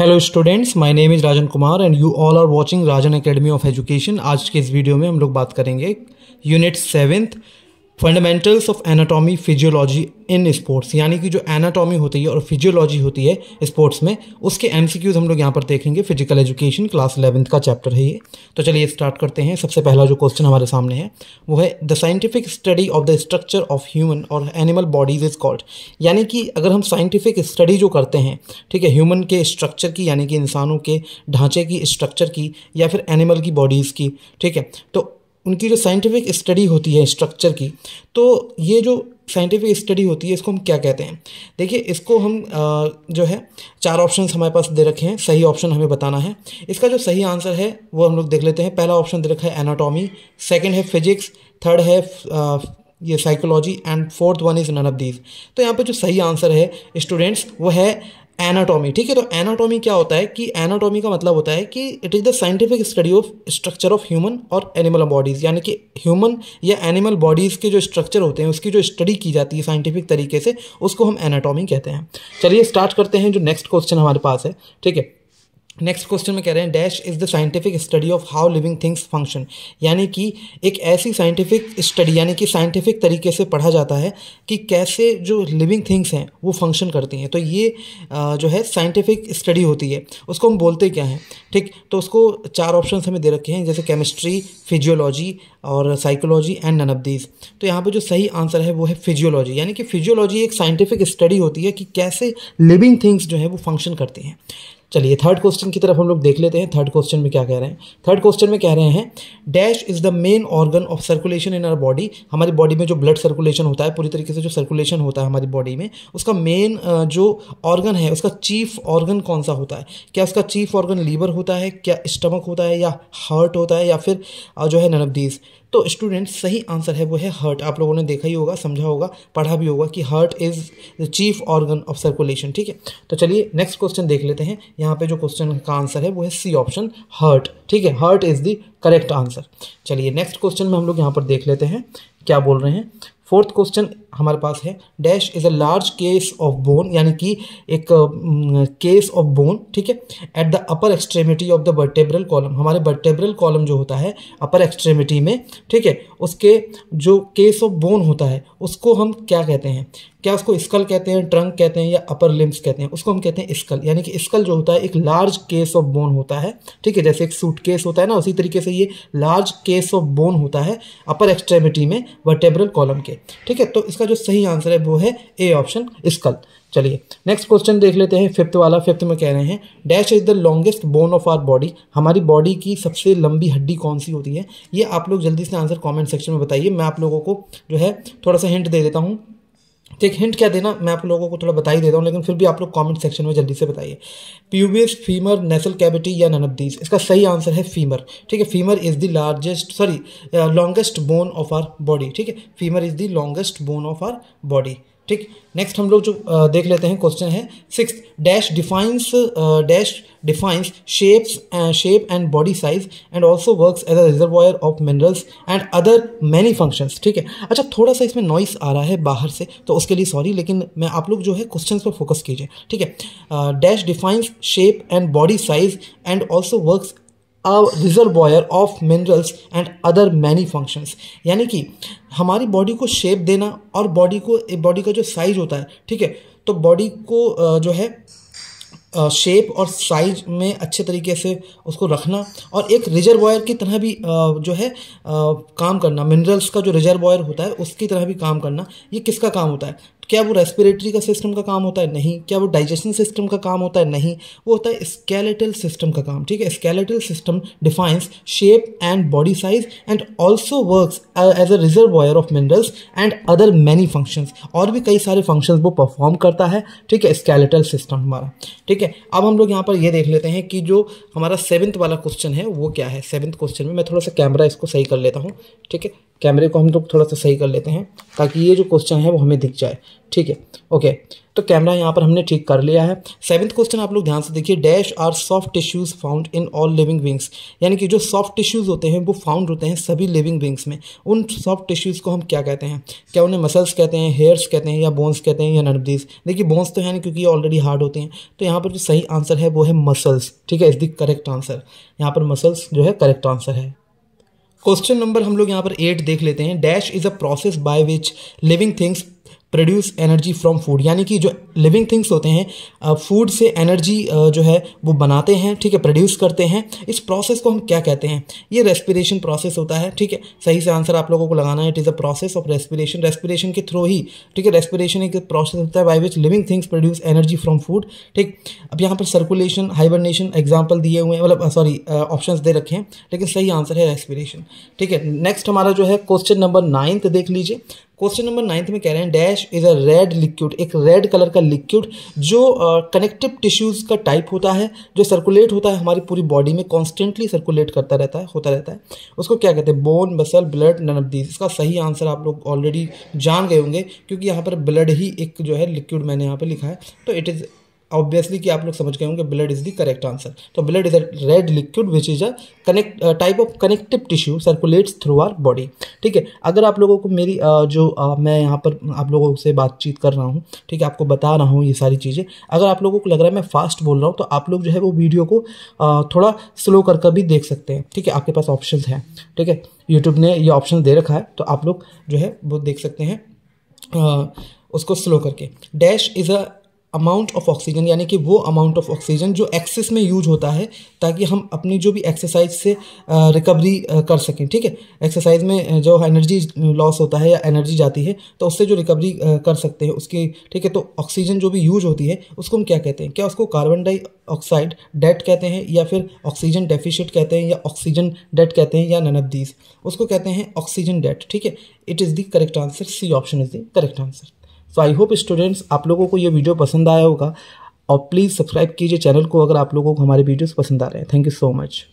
hello students my name is Rajan Kumar and you all are watching Rajan academy of education आज के इस वीडियो में हम लोग बात करेंगे unit seventh fundamentals of anatomy physiology in sports यानी कि जो एनाटॉमी होती है और फिजियोलॉजी होती है स्पोर्ट्स में उसके एम हम लोग यहाँ पर देखेंगे फिजिकल एजुकेशन क्लास इलेवंथ का चैप्टर है ये तो चलिए स्टार्ट करते हैं सबसे पहला जो क्वेश्चन हमारे सामने है वो है the scientific study of the structure of human और एनिमल बॉडीज इज कॉल्ड यानी कि अगर हम साइंटिफिक स्टडी जो करते हैं ठीक है ह्यूमन के स्ट्रक्चर की यानी कि इंसानों के ढांचे की स्ट्रक्चर की या फिर एनिमल की बॉडीज़ की ठीक है तो उनकी जो साइंटिफिक स्टडी होती है स्ट्रक्चर की तो ये जो साइंटिफिक स्टडी होती है इसको हम क्या कहते हैं देखिए इसको हम आ, जो है चार ऑप्शन हमारे पास दे रखे हैं सही ऑप्शन हमें बताना है इसका जो सही आंसर है वो हम लोग देख लेते हैं पहला ऑप्शन दे रखा है एनाटॉमी सेकेंड है फिजिक्स थर्ड है ये psychology and fourth one is none of these तो यहाँ पे जो सही आंसर है स्टूडेंट्स वो है एनाटॉमी ठीक है तो एनाटॉमी क्या होता है कि एनाटॉमी का मतलब होता है कि it is the scientific study of structure of human और एनिमल बॉडीज़ यानी कि ह्यूमन या एनिमल बॉडीज़ के जो स्ट्रक्चर होते हैं उसकी जो स्टडी की जाती है साइंटिफिक तरीके से उसको हम एनाटॉमी कहते हैं चलिए स्टार्ट करते हैं जो नेक्स्ट क्वेश्चन हमारे पास है ठीक है नेक्स्ट क्वेश्चन में कह रहे हैं dash is the scientific study of how living things function यानी कि एक ऐसी साइंटिफिक स्टडी यानी कि साइंटिफिक तरीके से पढ़ा जाता है कि कैसे जो लिविंग थिंग्स हैं वो फंक्शन करती हैं तो ये जो है साइंटिफिक स्टडी होती है उसको हम बोलते क्या हैं ठीक तो उसको चार ऑप्शन हमें दे रखे हैं जैसे केमिस्ट्री फिजियोलॉजी और psychology and none of these तो यहाँ पर जो सही आंसर है वो है फिजियोलॉजी यानी कि फिजियोलॉजी एक साइंटिफिक स्टडी होती है कि कैसे लिविंग थिंग्स जो है वो फंक्शन करती हैं चलिए थर्ड क्वेश्चन की तरफ हम लोग देख लेते हैं थर्ड क्वेश्चन में क्या कह रहे हैं थर्ड क्वेश्चन में कह रहे हैं dash is the main organ of circulation in our body हमारी बॉडी में जो ब्लड सर्कुलेशन होता है पूरी तरीके से जो सर्कुलेशन होता है हमारी बॉडी में उसका मेन जो ऑर्गन है उसका चीफ ऑर्गन कौन सा होता है क्या उसका चीफ ऑर्गन लीवर होता है क्या स्टमक होता है या हार्ट होता है या फिर जो है ननबदीज़ तो स्टूडेंट सही आंसर है वो है हर्ट आप लोगों ने देखा ही होगा समझा होगा पढ़ा भी होगा कि heart is the chief organ of circulation ठीक है तो चलिए नेक्स्ट क्वेश्चन देख लेते हैं यहाँ पे जो क्वेश्चन का आंसर है वो है सी ऑप्शन हर्ट ठीक है heart is the correct answer चलिए नेक्स्ट क्वेश्चन में हम लोग यहाँ पर देख लेते हैं क्या बोल रहे हैं फोर्थ क्वेश्चन हमारे पास है dash is a large case of bone यानी कि एक केस ऑफ बोन ठीक है at the upper extremity of the vertebral column हमारे वर्टेब्रल कॉलम जो होता है अपर एक्सट्रीमिटी में ठीक है उसके जो केस ऑफ बोन होता है उसको हम क्या कहते हैं क्या उसको स्कल कहते हैं ट्रंक कहते हैं या अपर लिम्स कहते हैं उसको हम कहते हैं स्कल यानी कि स्कल जो होता है एक लार्ज केस ऑफ बोन होता है ठीक है जैसे एक सूट केस होता है ना उसी तरीके से ये लार्ज केस ऑफ बोन होता है अपर एक्सट्रीमिटी में वर्टेब्रल कॉलम के ठीक है तो इस इसका जो सही आंसर है वो है ए ऑप्शन स्कल चलिए नेक्स्ट क्वेश्चन देख लेते हैं फिफ्थ वाला फिफ्थ में कह रहे हैं dash is the longest bone of our body हमारी बॉडी की सबसे लंबी हड्डी कौन सी होती है ये आप लोग जल्दी से आंसर कमेंट सेक्शन में बताइए मैं आप लोगों को जो है थोड़ा सा हिंट दे देता हूँ तो एक हिंट क्या देना मैं आप लोगों को थोड़ा बता ही देता हूँ लेकिन फिर भी आप लोग कमेंट सेक्शन में जल्दी से बताइए प्यूबियस फीमर नेसल कैविटी या ननबदीज इसका सही आंसर है फीमर ठीक है femur is the largest sorry longest bone of our body ठीक है femur is the longest bone of our body ठीक नेक्स्ट हम लोग जो देख लेते हैं क्वेश्चन है six dash defines dash defines shapes shape and body size and also works as a reservoir of minerals and other many functions ठीक है अच्छा थोड़ा सा इसमें नॉइस आ रहा है बाहर से तो उसके लिए सॉरी लेकिन मैं आप लोग जो है क्वेश्चन पर फोकस कीजिए ठीक है dash defines shape and body size and also work a reservoir of minerals and other many functions यानी कि हमारी बॉडी को शेप देना और बॉडी को बॉडी का जो साइज होता है ठीक है तो बॉडी को जो है शेप और साइज में अच्छे तरीके से उसको रखना और एक रिजर्वायर की तरह भी जो है काम करना मिनरल्स का जो रिजर्वायर होता है उसकी तरह भी काम करना ये किसका काम होता है क्या वो रेस्पिरेटरी का सिस्टम का काम होता है नहीं क्या वो डाइजेशन सिस्टम का काम होता है नहीं वो होता है स्केलेटल सिस्टम का काम ठीक है skeletal system defines shape and body size and also work as a वॉयर of minerals and other many functions और भी कई सारे फंक्शन वो परफॉर्म करता है ठीक है स्केलेटल सिस्टम हमारा ठीक है अब हम लोग यहाँ पर ये देख लेते हैं कि जो हमारा सेवन्थ वाला क्वेश्चन है वो क्या है सेवन्थ क्वेश्चन में मैं थोड़ा सा कैमरा इसको सही कर लेता हूँ ठीक है कैमरे को हम लोग तो थोड़ा सा सही कर लेते हैं ताकि ये जो क्वेश्चन है वो हमें दिख जाए ठीक है ओके तो कैमरा यहाँ पर हमने ठीक कर लिया है सेवन्थ क्वेश्चन आप लोग ध्यान से देखिए dash are soft tissues found in all living wings यानी कि जो सॉफ्ट टिश्यूज़ होते हैं वो फाउंड होते हैं सभी लिविंग विंग्स में उन सॉफ्ट टिश्यूज़ को हम क्या कहते हैं क्या उन्हें मसल्स कहते हैं हेयर्स कहते हैं या बोन्स कहते हैं या नर्बीज देखिए बोन्स तो है ना क्योंकि ये ऑलरेडी हार्ड होते हैं तो यहाँ पर जो सही आंसर है वो है मसल्स ठीक है इस दी करेक्ट आंसर यहाँ पर मसल्स जो है करेक्ट आंसर है क्वेश्चन नंबर हम लोग यहाँ पर एट देख लेते हैं dash is a process by which living things produce energy from food यानी कि जो लिविंग थिंग्स होते हैं फूड से एनर्जी जो है वो बनाते हैं ठीक है प्रोड्यूस करते हैं इस प्रोसेस को हम क्या कहते हैं ये रेस्पिरेशन प्रोसेस होता है ठीक है सही से आंसर आप लोगों को लगाना है it is a process of respiration respiration के थ्रू ही ठीक है रेस्पिरेशन एक प्रोसेस होता है by which living things produce energy from food ठीक अब यहाँ पर सर्कुलेशन हाइबरनेशन एग्जाम्पल दिए हुए हैं मतलब सॉरी ऑप्शन दे रखे हैं लेकिन सही आंसर है रेस्पिरेशन ठीक है नेक्स्ट हमारा जो है क्वेश्चन नंबर नाइन्थ देख लीजिए क्वेश्चन नंबर नाइन्थ में कह रहे हैं dash is a red liquid एक रेड कलर का लिक्विड जो कनेक्टिव टिश्यूज़ का टाइप होता है जो सर्कुलेट होता है हमारी पूरी बॉडी में कॉन्स्टेंटली सर्कुलेट करता रहता है होता रहता है उसको क्या कहते हैं bone muscle blood none of these इसका सही आंसर आप लोग ऑलरेडी जान गए होंगे क्योंकि यहाँ पर ब्लड ही एक जो है लिक्विड मैंने यहाँ पर लिखा है तो इट इज़ ऑब्वियसली कि आप लोग समझ गए होंगे blood is the correct answer तो blood is a red liquid which is a connect type of connective tissue circulates through our body ठीक है अगर आप लोगों को मेरी uh, जो uh, मैं यहाँ पर आप लोगों से बातचीत कर रहा हूँ ठीक है आपको बता रहा हूँ ये सारी चीज़ें अगर आप लोगों को लग रहा है मैं फास्ट बोल रहा हूँ तो आप लोग जो है वो वीडियो को uh, थोड़ा स्लो कर कर भी देख सकते हैं ठीक है आपके पास ऑप्शन हैं ठीक है यूट्यूब ने ये ऑप्शन दे रखा है तो आप लोग जो है वो देख सकते हैं uh, उसको स्लो करके dash is a amount of oxygen यानी कि वो अमाउंट ऑफ ऑक्सीजन जो एक्सेस में यूज होता है ताकि हम अपनी जो भी एक्सरसाइज से रिकवरी कर सकें ठीक है एक्सरसाइज में जो एनर्जी लॉस होता है या एनर्जी जाती है तो उससे जो रिकवरी कर सकते हैं उसकी ठीक है तो ऑक्सीजन जो भी यूज होती है उसको हम क्या कहते हैं क्या उसको कार्बन डाइऑक्साइड डेट कहते हैं या फिर ऑक्सीजन डेफिशिट कहते हैं या ऑक्सीजन डेट कहते हैं या ननबदीज उसको कहते हैं ऑक्सीजन डेट ठीक है it is the correct answer C option is the correct answer so I hope students आप लोगों को ये वीडियो पसंद आया होगा और प्लीज़ सब्सक्राइब कीजिए चैनल को अगर आप लोगों को हमारे वीडियोस पसंद आ रहे हैं थैंक यू सो मच